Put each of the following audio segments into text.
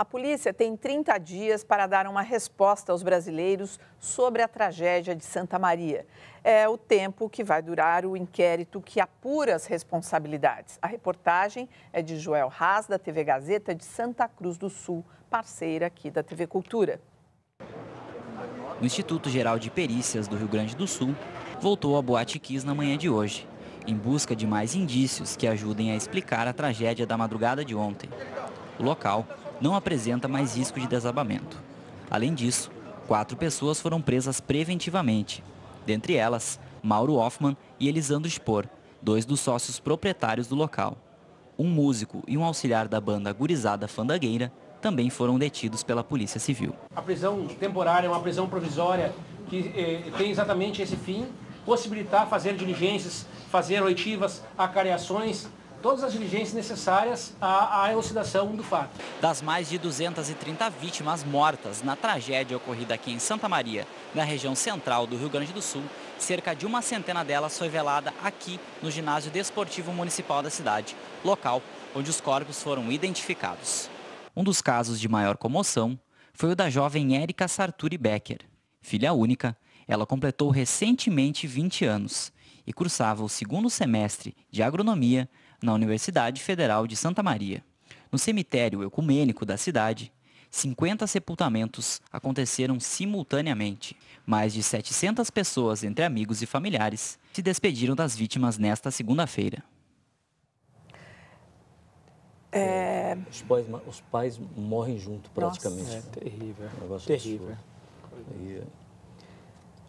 A polícia tem 30 dias para dar uma resposta aos brasileiros sobre a tragédia de Santa Maria. É o tempo que vai durar o inquérito que apura as responsabilidades. A reportagem é de Joel Haas, da TV Gazeta de Santa Cruz do Sul, parceira aqui da TV Cultura. O Instituto Geral de Perícias do Rio Grande do Sul voltou a Boate Kiss na manhã de hoje, em busca de mais indícios que ajudem a explicar a tragédia da madrugada de ontem. O local não apresenta mais risco de desabamento. Além disso, quatro pessoas foram presas preventivamente. Dentre elas, Mauro Hoffman e Elisandro Spor, dois dos sócios proprietários do local. Um músico e um auxiliar da banda Gurizada Fandagueira também foram detidos pela Polícia Civil. A prisão temporária é uma prisão provisória que eh, tem exatamente esse fim, possibilitar fazer diligências, fazer oitivas, acareações todas as diligências necessárias à, à elucidação do fato. Das mais de 230 vítimas mortas na tragédia ocorrida aqui em Santa Maria, na região central do Rio Grande do Sul, cerca de uma centena delas foi velada aqui no ginásio desportivo municipal da cidade, local onde os corpos foram identificados. Um dos casos de maior comoção foi o da jovem Érica Sarturi Becker. Filha única, ela completou recentemente 20 anos e cursava o segundo semestre de agronomia na Universidade Federal de Santa Maria. No cemitério ecumênico da cidade, 50 sepultamentos aconteceram simultaneamente. Mais de 700 pessoas, entre amigos e familiares, se despediram das vítimas nesta segunda-feira. É... Os, pais, os pais morrem junto praticamente. Nossa. É terrível. Um é negócio terrível.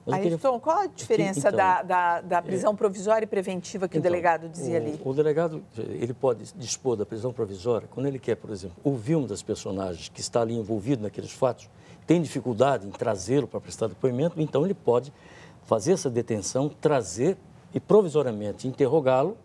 Mas Ayrton, então, qual a é diferença então, da, da, da, é. prisão é... provisória e preventiva que então, o delegado dizia o, ali? O delegado, ele pode dispor da prisão provisória quando ele quer, por exemplo, ouvir um das personagens que está ali envolvido naqueles fatos, tem dificuldade em trazê-lo para prestar depoimento, então ele pode fazer essa detenção, trazer e provisoriamente interrogá-lo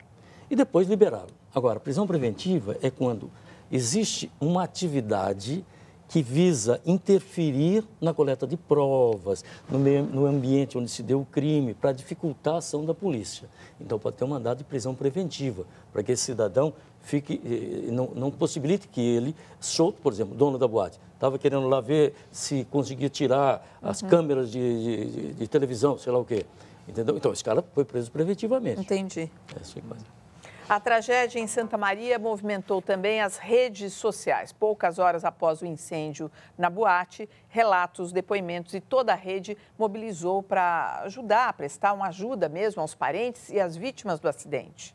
e depois liberá-lo. Agora, prisão preventiva é quando existe uma atividade que visa interferir na coleta de provas, no, meio, no ambiente onde se deu o crime, para dificultar a ação da polícia. Então, pode ter um mandado de prisão preventiva, para que esse cidadão fique, eh, eh, não, não possibilite que ele, solto, por exemplo, dono da boate, estava querendo lá ver se conseguia tirar as uhum. câmeras de, de, de, televisão, sei lá o quê. Entendeu? Então, esse cara foi preso preventivamente. Entendi. É isso aí, a tragédia em Santa Maria movimentou também as redes sociais. Poucas horas após o incêndio na boate, relatos, depoimentos e toda a rede mobilizou para ajudar, prestar uma ajuda mesmo aos parentes e às vítimas do acidente.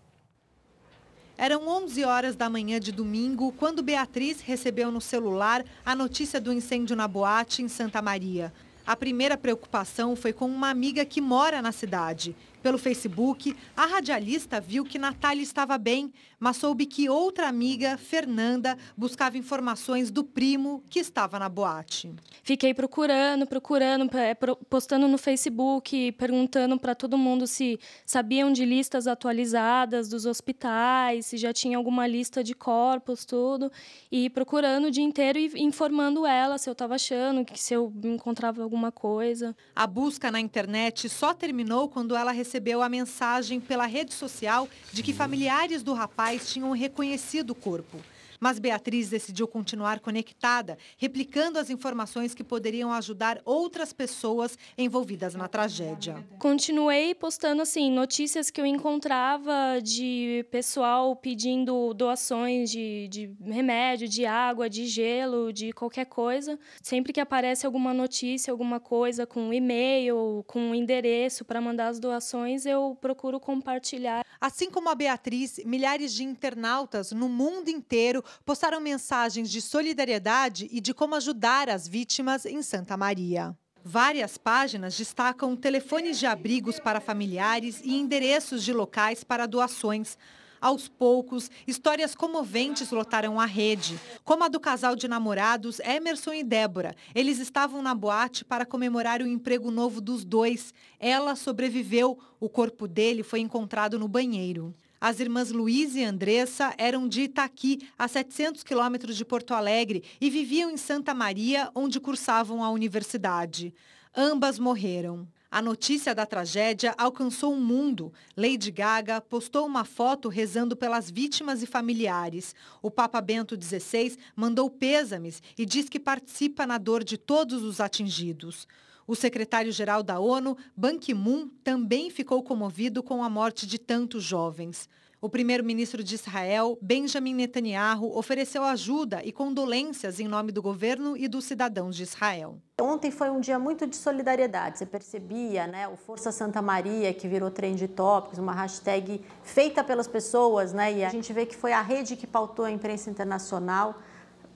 Eram 11 horas da manhã de domingo quando Beatriz recebeu no celular a notícia do incêndio na boate em Santa Maria. A primeira preocupação foi com uma amiga que mora na cidade. Pelo Facebook, a radialista viu que Natália estava bem, mas soube que outra amiga, Fernanda, buscava informações do primo que estava na boate. Fiquei procurando, procurando, é, postando no Facebook, perguntando para todo mundo se sabiam de listas atualizadas dos hospitais, se já tinha alguma lista de corpos, tudo. E procurando o dia inteiro e informando ela se eu estava achando, se eu encontrava alguma coisa. A busca na internet só terminou quando ela recebeu recebeu a mensagem pela rede social de que familiares do rapaz tinham reconhecido o corpo. Mas Beatriz decidiu continuar conectada, replicando as informações que poderiam ajudar outras pessoas envolvidas na tragédia. Continuei postando assim notícias que eu encontrava de pessoal pedindo doações de, de remédio, de água, de gelo, de qualquer coisa. Sempre que aparece alguma notícia, alguma coisa com e-mail, com endereço para mandar as doações, eu procuro compartilhar. Assim como a Beatriz, milhares de internautas no mundo inteiro postaram mensagens de solidariedade e de como ajudar as vítimas em Santa Maria. Várias páginas destacam telefones de abrigos para familiares e endereços de locais para doações. Aos poucos, histórias comoventes lotaram a rede, como a do casal de namorados Emerson e Débora. Eles estavam na boate para comemorar o emprego novo dos dois. Ela sobreviveu, o corpo dele foi encontrado no banheiro. As irmãs Luísa e Andressa eram de Itaqui, a 700 quilômetros de Porto Alegre, e viviam em Santa Maria, onde cursavam a universidade. Ambas morreram. A notícia da tragédia alcançou o um mundo. Lady Gaga postou uma foto rezando pelas vítimas e familiares. O Papa Bento XVI mandou pêsames e diz que participa na dor de todos os atingidos. O secretário-geral da ONU, Ban Ki-moon, também ficou comovido com a morte de tantos jovens. O primeiro-ministro de Israel, Benjamin Netanyahu, ofereceu ajuda e condolências em nome do governo e dos cidadãos de Israel. Ontem foi um dia muito de solidariedade. Você percebia, né, o Força Santa Maria que virou trend topics, uma hashtag feita pelas pessoas, né? E a gente vê que foi a rede que pautou a imprensa internacional,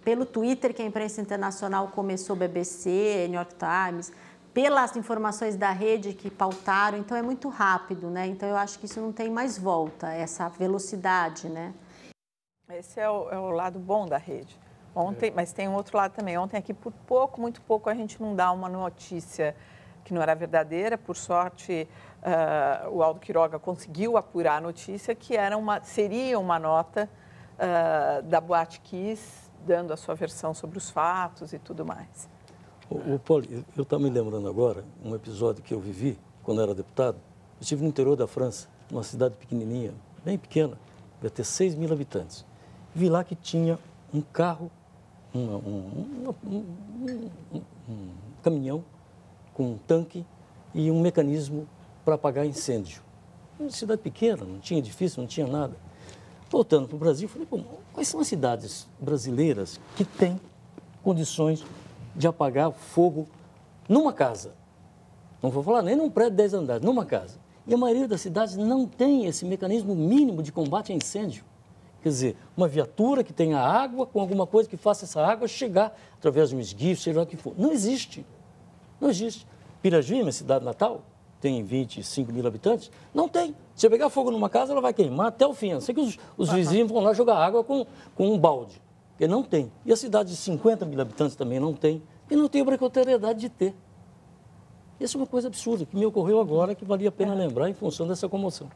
pelo Twitter que a imprensa internacional começou, BBC, New York Times, pelas informações da rede que pautaram, então é muito rápido, né? Então eu acho que isso não tem mais volta, essa velocidade, né? Esse é o, é o lado bom da rede. Ontem, é. mas tem um outro lado também. Ontem aqui por pouco, muito pouco, a gente não dá uma notícia que não era verdadeira. Por sorte, uh, o Aldo Quiroga conseguiu apurar a notícia que era uma, seria uma nota uh, da Boate Kiss dando a sua versão sobre os fatos e tudo mais. O, o Paulo, eu estava tá me lembrando agora um episódio que eu vivi quando era deputado. Eu estive no interior da França, numa cidade pequenininha, bem pequena, deve ter 6 mil habitantes. Vi lá que tinha um carro, uma, um, um, um, um caminhão com um tanque e um mecanismo para apagar incêndio. Uma cidade pequena, não tinha edifício, não tinha nada. Voltando para o Brasil, falei, quais são as cidades brasileiras que têm condições de apagar fogo numa casa. Não vou falar nem num prédio de 10 andares, numa casa. E a maioria das cidades não tem esse mecanismo mínimo de combate a incêndio. Quer dizer, uma viatura que tenha água com alguma coisa que faça essa água chegar através de um esguicho, seja lá o que for. Não existe. Não existe. Pirajuí, minha cidade natal, tem 25 mil habitantes? Não tem. Se pegar fogo numa casa, ela vai queimar até o fim. A não ser que os, os vizinhos vão lá jogar água com, com um balde porque não tem. E a cidade de 50 mil habitantes também não tem, porque não tem obrigatoriedade de ter. Isso é uma coisa absurda que me ocorreu agora, que valia a pena é. lembrar em função dessa comoção.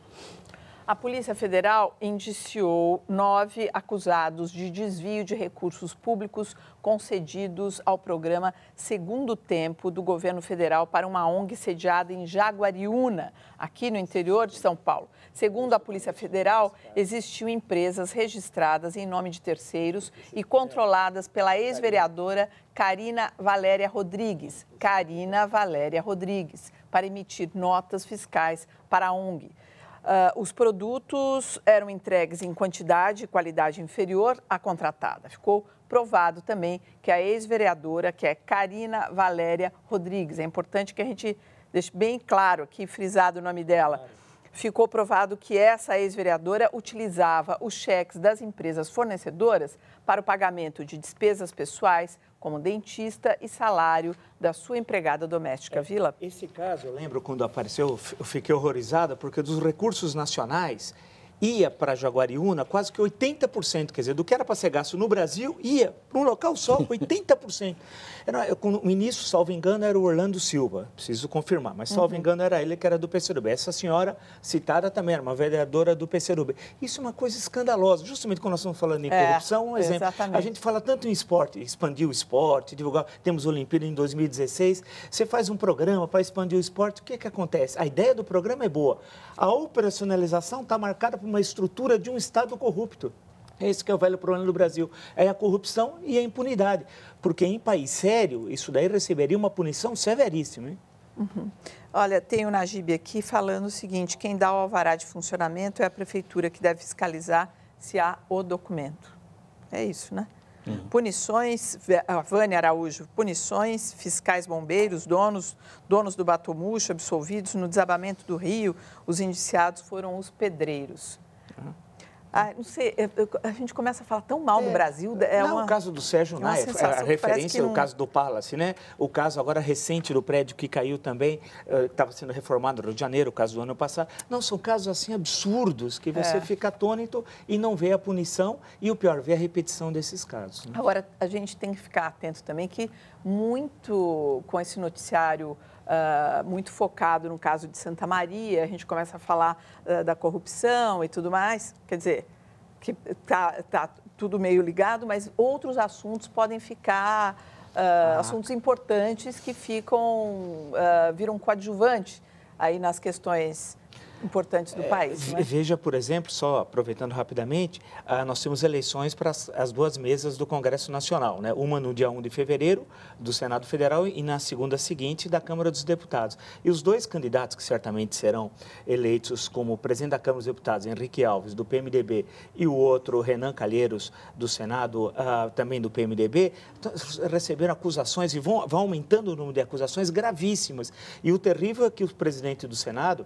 A Polícia Federal indiciou nove acusados de desvio de recursos públicos concedidos ao programa Segundo Tempo do governo federal para uma ONG sediada em Jaguariúna, aqui no interior de São Paulo. Segundo a Polícia Federal, existiam empresas registradas em nome de terceiros e controladas pela ex-vereadora Carina Valéria Rodrigues. Carina Valéria Rodrigues, para emitir notas fiscais para a ONG. Uh, os produtos eram entregues em quantidade e qualidade inferior à contratada. Ficou provado também que a ex-vereadora, que é Karina Valéria Rodrigues, é importante que a gente deixe bem claro aqui, frisado o nome dela. Ficou provado que essa ex-vereadora utilizava os cheques das empresas fornecedoras para o pagamento de despesas pessoais, como dentista e salário da sua empregada doméstica. É, Vila? Esse caso, eu lembro quando apareceu, eu fiquei horrorizada, porque dos recursos nacionais, ia para Jaguariúna quase que 80%, quer dizer, do que era para ser gasto no Brasil, ia para um local só, 80%. Era, eu, o ministro, salvo engano, era o Orlando Silva, preciso confirmar, mas salvo uhum. engano era ele que era do PCdoB. Essa senhora citada também era uma vereadora do PCdoB. Isso é uma coisa escandalosa, justamente quando nós estamos falando em é, corrupção, um exemplo. Exatamente. A gente fala tanto em esporte, expandir o esporte, divulgar, temos Olimpíada em 2016, você faz um programa para expandir o esporte, o que, é que acontece? A ideia do programa é boa, a operacionalização está marcada para uma estrutura de um Estado corrupto. É esse que é o velho problema do Brasil, é a corrupção e a impunidade. Porque em país sério, isso daí receberia uma punição severíssima. Uhum. Olha, tem o Najib aqui falando o seguinte, quem dá o alvará de funcionamento é a prefeitura que deve fiscalizar se há o documento. É isso, né? Uhum. Punições, a Vânia Araújo, punições, fiscais bombeiros, donos, donos do Batomuxo absolvidos no desabamento do rio, os indiciados foram os pedreiros. Uhum. Ah, não sei, a gente começa a falar tão mal é, do Brasil. É não, uma, o caso do Sérgio Naia, é a referência, não... o caso do Palace, né? O caso agora recente do prédio que caiu também, estava eh, sendo reformado no Rio de Janeiro, o caso do ano passado. Não, são casos assim absurdos que você é. fica atônito e não vê a punição e o pior, vê a repetição desses casos. Né? Agora, a gente tem que ficar atento também que muito com esse noticiário uh, muito focado no caso de Santa Maria, a gente começa a falar uh, da corrupção e tudo mais, quer dizer, que tá, tá tudo meio ligado, mas outros assuntos podem ficar uh, ah. assuntos importantes que ficam viram coadjuvante aí nas questões importantes do é, país. É, veja, por exemplo, só aproveitando rapidamente, ah, nós temos eleições para as, as, duas mesas do Congresso Nacional, né? uma no dia 1 de fevereiro do Senado Federal e na segunda seguinte da Câmara dos Deputados. E os dois candidatos que certamente serão eleitos como presidente da Câmara dos Deputados, Henrique Alves, do PMDB, e o outro, Renan Calheiros, do Senado, ah, também do PMDB, receberam acusações e vão, vão aumentando o número de acusações gravíssimas. E o terrível é que o presidente do Senado,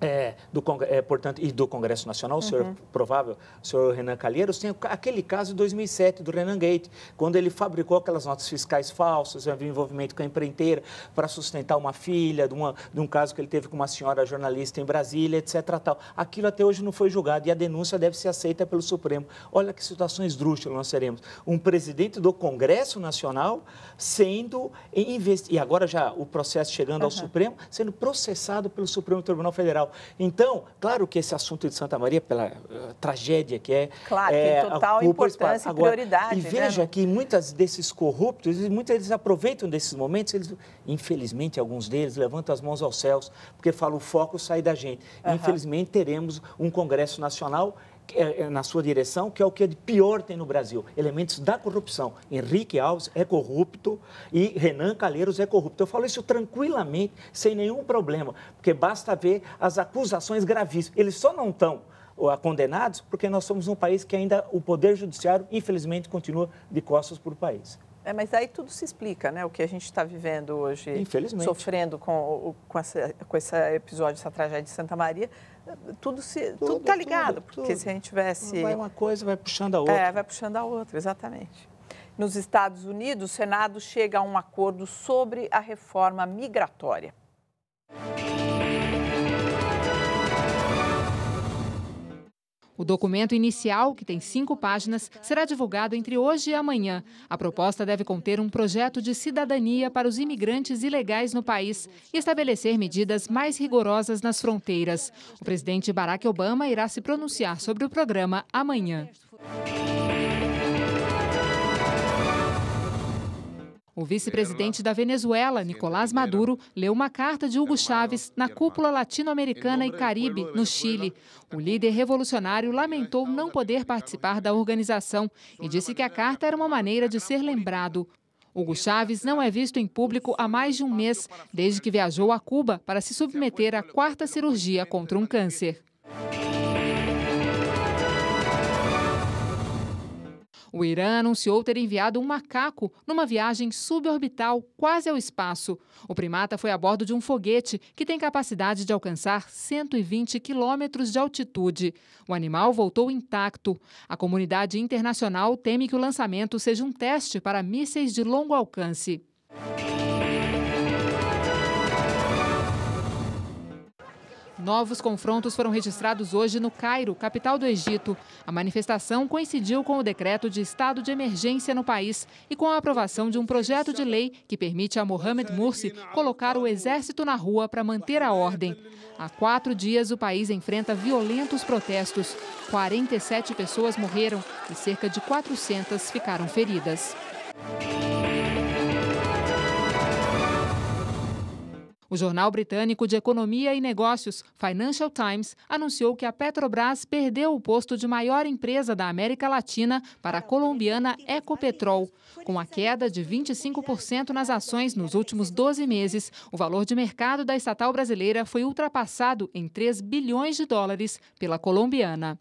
é, do, é, portanto, e do Congresso Nacional, o senhor uhum. provável, o senhor Renan Calheiros, tem aquele caso de 2007 do Renan Gate, quando ele fabricou aquelas notas fiscais falsas, havia envolvimento com a empreiteira para sustentar uma filha, de, uma, de, um caso que ele teve com uma senhora jornalista em Brasília, etc. Tal. Aquilo até hoje não foi julgado e a denúncia deve ser aceita pelo Supremo. Olha que situações drúxulas nós teremos. Um presidente do Congresso Nacional sendo investigado, e agora já o processo chegando uhum. ao Supremo, sendo processado pelo Supremo Tribunal Federal. Então, claro que esse assunto de Santa Maria, pela uh, tragédia que é... Claro, é, tem total é importância agora, e prioridade. E né, veja né? que muitas desses corruptos, muitos eles aproveitam desses momentos, eles, infelizmente, alguns deles levantam as mãos aos céus, porque falam, o foco sai da gente. Uhum. Infelizmente, teremos um Congresso Nacional é, é, na sua direção, que é o que é de pior tem no Brasil, elementos da corrupção. Henrique Alves é corrupto e Renan Calheiros é corrupto. Eu falo isso tranquilamente, sem nenhum problema, porque basta ver as acusações gravíssimas. Eles só não estão condenados porque nós somos um país que ainda o poder judiciário, infelizmente, continua de costas para o país. É, mas aí tudo se explica, né? O que a gente está vivendo hoje, sofrendo com, com, essa, com esse episódio, essa tragédia de Santa Maria, tudo se tudo, está ligado, tudo, porque tudo. se a gente tivesse vai uma coisa vai puxando a é, outra. É, vai puxando a outra, exatamente. Nos Estados Unidos, o Senado chega a um acordo sobre a reforma migratória. O documento inicial, que tem cinco páginas, será divulgado entre hoje e amanhã. A proposta deve conter um projeto de cidadania para os imigrantes ilegais no país e estabelecer medidas mais rigorosas nas fronteiras. O presidente Barack Obama irá se pronunciar sobre o programa amanhã. O vice-presidente da Venezuela, Nicolás Maduro, leu uma carta de Hugo Chávez na cúpula latino-americana e Caribe, no Chile. O líder revolucionário lamentou não poder participar da organização e disse que a carta era uma maneira de ser lembrado. Hugo Chávez não é visto em público há mais de um mês, desde que viajou a Cuba para se submeter à quarta cirurgia contra um câncer. O Irã anunciou ter enviado um macaco numa viagem suborbital quase ao espaço. O primata foi a bordo de um foguete que tem capacidade de alcançar 120 quilômetros de altitude. O animal voltou intacto. A comunidade internacional teme que o lançamento seja um teste para mísseis de longo alcance. Novos confrontos foram registrados hoje no Cairo, capital do Egito. A manifestação coincidiu com o decreto de estado de emergência no país e com a aprovação de um projeto de lei que permite a Mohamed Morsi colocar o exército na rua para manter a ordem. Há quatro dias, o país enfrenta violentos protestos. 47 pessoas morreram e cerca de 400 ficaram feridas. O jornal britânico de economia e negócios Financial Times anunciou que a Petrobras perdeu o posto de maior empresa da América Latina para a colombiana Ecopetrol. Com a queda de 25% nas ações nos últimos 12 meses, o valor de mercado da estatal brasileira foi ultrapassado em 3 bilhões de dólares pela colombiana.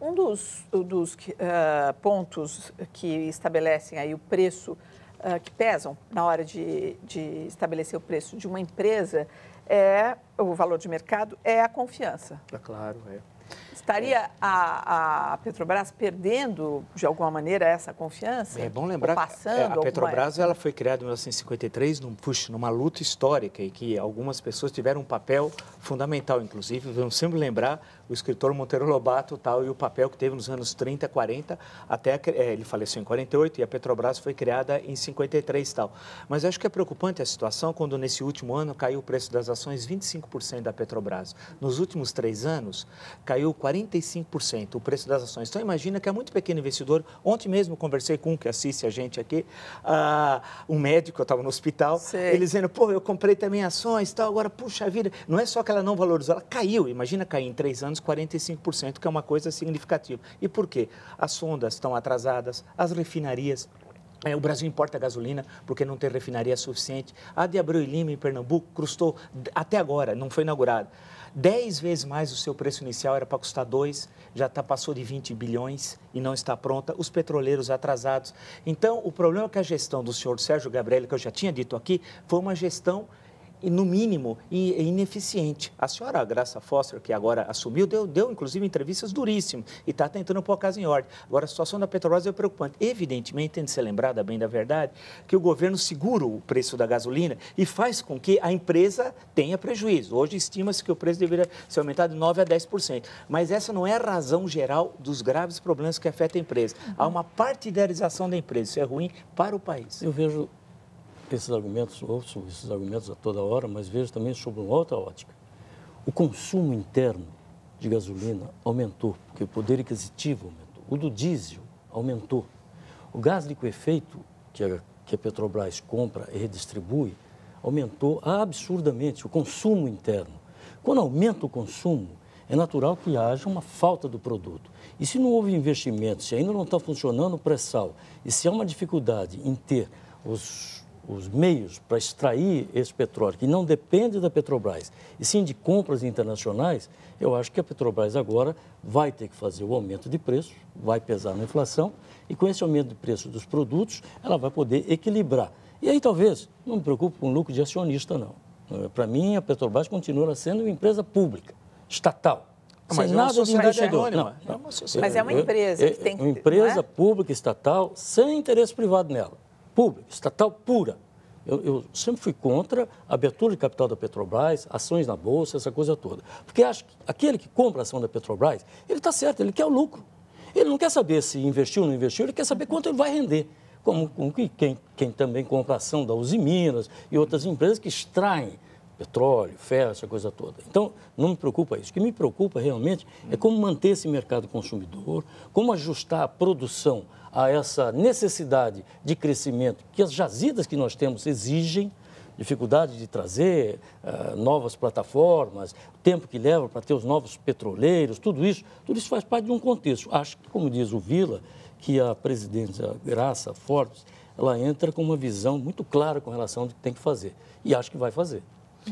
Um dos, dos uh, pontos que estabelecem aí o preço uh, que pesam na hora de, de estabelecer o preço de uma empresa é o valor de mercado é a confiança. É claro, é. Estaria a, a, Petrobras perdendo, de alguma maneira, essa confiança? É bom lembrar passando que é, a Petrobras ela foi criada em 1953, num, puxa, numa luta histórica, e que algumas pessoas tiveram um papel fundamental, inclusive. Vamos sempre lembrar o escritor Monteiro Lobato tal, e o papel que teve nos anos 30, 40, até é, ele faleceu em 48 e a Petrobras foi criada em 53 tal. Mas acho que é preocupante a situação quando nesse último ano caiu o preço das ações 25% da Petrobras. Nos últimos três anos, caiu 40%. 45% o preço das ações. Então, imagina que é muito pequeno investidor. Ontem mesmo conversei com um que assiste a gente aqui, uh, um médico, eu estava no hospital, Sei. ele dizendo, pô, eu comprei também ações tal, agora, puxa vida, não é só que ela não valorizou, ela caiu. Imagina cair em três anos 45%, que é uma coisa significativa. E por quê? As sondas estão atrasadas, as refinarias é, o Brasil importa gasolina porque não tem refinaria suficiente. A de Abreu e Lima, em Pernambuco, crustou até agora, não foi inaugurada. 10 vezes mais o seu preço inicial, era para custar 2, já tá, passou de 20 bilhões e não está pronta, os petroleiros atrasados. Então, o problema é que a gestão do senhor Sérgio Gabriel, que eu já tinha dito aqui, foi uma gestão no mínimo, é ineficiente. A senhora Graça Foster, que agora assumiu, deu, deu inclusive entrevistas duríssimas e está tentando pôr a casa em ordem. Agora, a situação da Petrobras é preocupante. Evidentemente, tem de ser lembrada bem da verdade que o governo segura o preço da gasolina e faz com que a empresa tenha prejuízo. Hoje, estima-se que o preço deveria ser aumentado de 9% a 10%. Mas essa não é a razão geral dos graves problemas que afetam a empresa. Há uma partidarização da empresa. Isso é ruim para o país. Eu vejo esses argumentos, ouço esses argumentos a toda hora, mas vejo também sob uma outra ótica. O consumo interno de gasolina aumentou, porque o poder aquisitivo aumentou. O do diesel aumentou. O gás liquefeito, que a, que a Petrobras compra e redistribui, aumentou absurdamente o consumo interno. Quando aumenta o consumo, é natural que haja uma falta do produto. E se não houve investimento, se ainda não está funcionando o pré-sal, e se há uma dificuldade em ter os os meios para extrair esse petróleo, que não depende da Petrobras, e sim de compras internacionais, eu acho que a Petrobras agora vai ter que fazer o aumento de preço, vai pesar na inflação, e com esse aumento de preço dos produtos, ela vai poder equilibrar. E aí talvez, não me preocupe com lucro de acionista, não. Eh, para mim, a Petrobras continua sendo uma empresa pública, estatal. Não, ah, sem é nada de investidor. Não, é não. Eh, eh, mas é uma empresa que tem que. Uma é? empresa pública, estatal, sem interesse privado nela pública, estatal pura. Eu, eu, sempre fui contra a abertura de capital da Petrobras, ações na Bolsa, essa coisa toda. Porque acho que aquele que compra a ação da Petrobras, ele está certo, ele quer o lucro. Ele não quer saber se investiu ou não investiu, ele quer saber quanto ele vai render. Como, como quem, quem também compra a ação da Uzi Minas e outras empresas que extraem petróleo, ferro, essa coisa toda. Então, não me preocupa isso. O que me preocupa realmente é como manter esse mercado consumidor, como ajustar a produção a essa necessidade de crescimento que as jazidas que nós temos exigem, dificuldade de trazer uh, novas plataformas, o tempo que leva para ter os novos petroleiros, tudo isso, tudo isso faz parte de um contexto. Acho que, como diz o Vila, que a presidência Graça Fortes, ela entra com uma visão muito clara com relação ao que tem que fazer. E acho que vai fazer.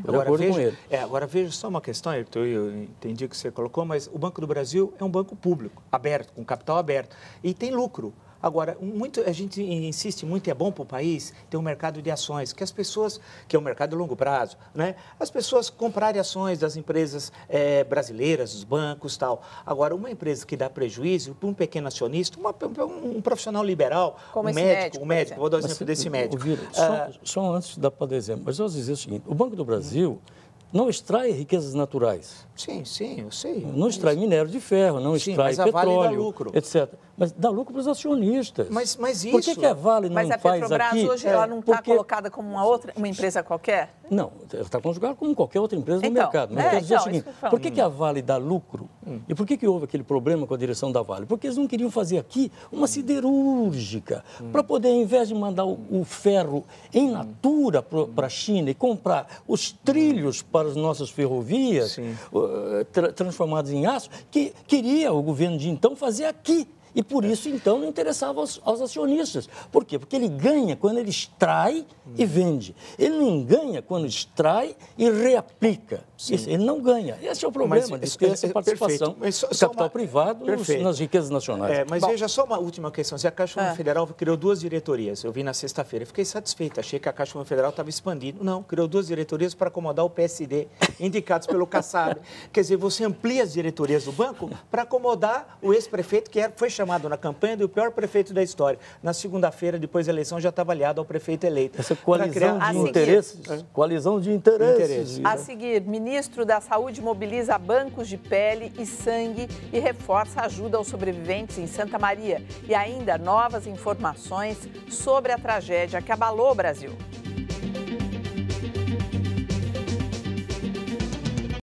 Agora, acordo veja, com ele. É, agora veja só uma questão, Arthur, eu entendi que você colocou, mas o Banco do Brasil é um banco público, aberto, com capital aberto, e tem lucro. Agora, muito, a gente insiste muito, é bom para o país ter um mercado de ações, que as pessoas, que é um mercado de longo prazo, né? As pessoas comprarem ações das empresas é, brasileiras, dos bancos tal. Agora, uma empresa que dá prejuízo para um pequeno acionista, uma, um profissional liberal, Como um médico, médico, um médico, vou dar o exemplo desse médico. Vira, ah, só, só, antes de dar para dar exemplo, mas eu vou dizer o seguinte, o Banco do Brasil... Hum não extrai riquezas naturais. Sim, sim, eu sei. Eu não extrai minério de ferro, não sim, extrai petróleo, vale lucro. etc. Mas dá lucro para os acionistas. Mas, mas isso... Por que, que a Vale não faz aqui... Mas a Petrobras hoje é, ela não está porque... colocada como uma outra, uma empresa qualquer? Não, ela está conjugada como qualquer outra empresa então, do mercado. Mas é, quer dizer então, o seguinte, por que, que a Vale dá lucro e por que, que houve aquele problema com a direção da Vale? Porque eles não queriam fazer aqui uma siderúrgica hum. para poder, ao invés de mandar o, o ferro em natura para a China e comprar os trilhos para as nossas ferrovias uh, tra transformados em aço, que queria o governo de então fazer aqui. E por é. isso, então, não interessava aos, aos acionistas. Por quê? Porque ele ganha quando ele extrai e uhum. vende. Ele não ganha quando extrai e reaplica. Isso, ele não ganha. Esse é o problema mas, disso, é, essa participação mas, só, do capital uma... privado nos, nas riquezas nacionais. É, mas Bom, veja só uma última questão. Se a Caixa é. Federal criou duas diretorias, eu vi na sexta-feira, fiquei satisfeito, achei que a Caixa Federal estava expandindo. Não, criou duas diretorias para acomodar o PSD, indicados pelo Kassab. Quer dizer, você amplia as diretorias do banco para acomodar o ex-prefeito que foi chamado chamado na campanha do pior prefeito da história. Na segunda-feira, depois da eleição, já está avaliado ao prefeito eleito. Essa coalizão criar... de interesses? É. Coalizão de interesses. interesses. Né? A seguir, ministro da Saúde mobiliza bancos de pele e sangue e reforça a ajuda aos sobreviventes em Santa Maria. E ainda novas informações sobre a tragédia que abalou o Brasil.